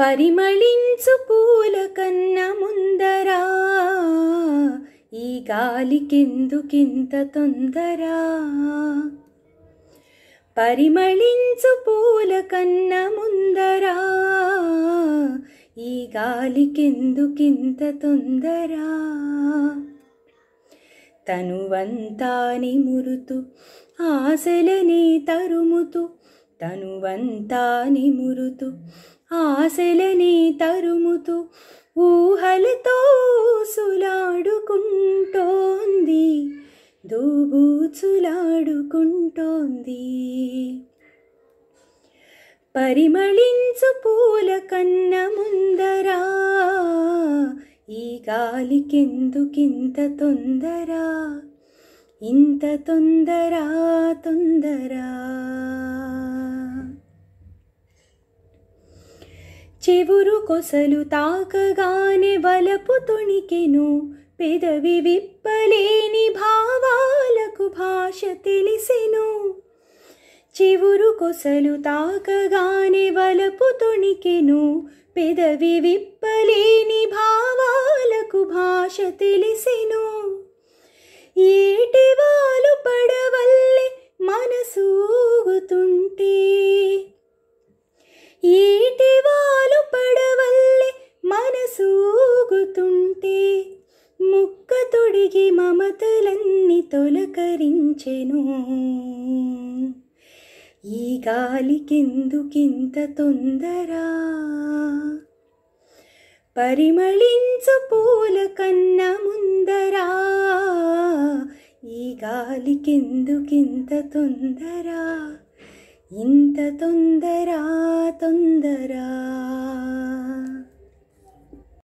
పరిమళించు పూల కన్న ముందరా ఈ గాలి కిందుకింత తొందరా పరిమళించు పూల కన్న ముందరా ఈ గాలి కిందుకింత తొందరా తనువంతాని మురుతు ఆశలనే తరుముతు తనువంతాని మురుతు ఆశలని తరుముతూ ఊహలతో సులాడుకుంటోంది దూబు చులాడుకుంటోంది పరిమళించు పూల కన్న ముందరా ఈ గాలి గాలికెందుకింత తొందరా ఇంత తొందరా తొందరా చెవురు కొసలు తాకగానే వలపు తుణికెను పెదవి విప్పలేని భావాలకు భాష తెలిసెను చెవురు కొసలు తాకగానే వలపు తుణికెను పెదవి విప్పలేని భావాలకు భాష తెలిసెను ఏటివాలు పడ తిరుగుతుంటే ముక్క తొడిగి మమతలన్నీ తొలకరించెను ఈ గాలికెందుకింత తొందరా పరిమళించు పూల కన్న ముందరా ఈ గాలికెందుకింత తొందరా ఇంత తొందరా తొందరా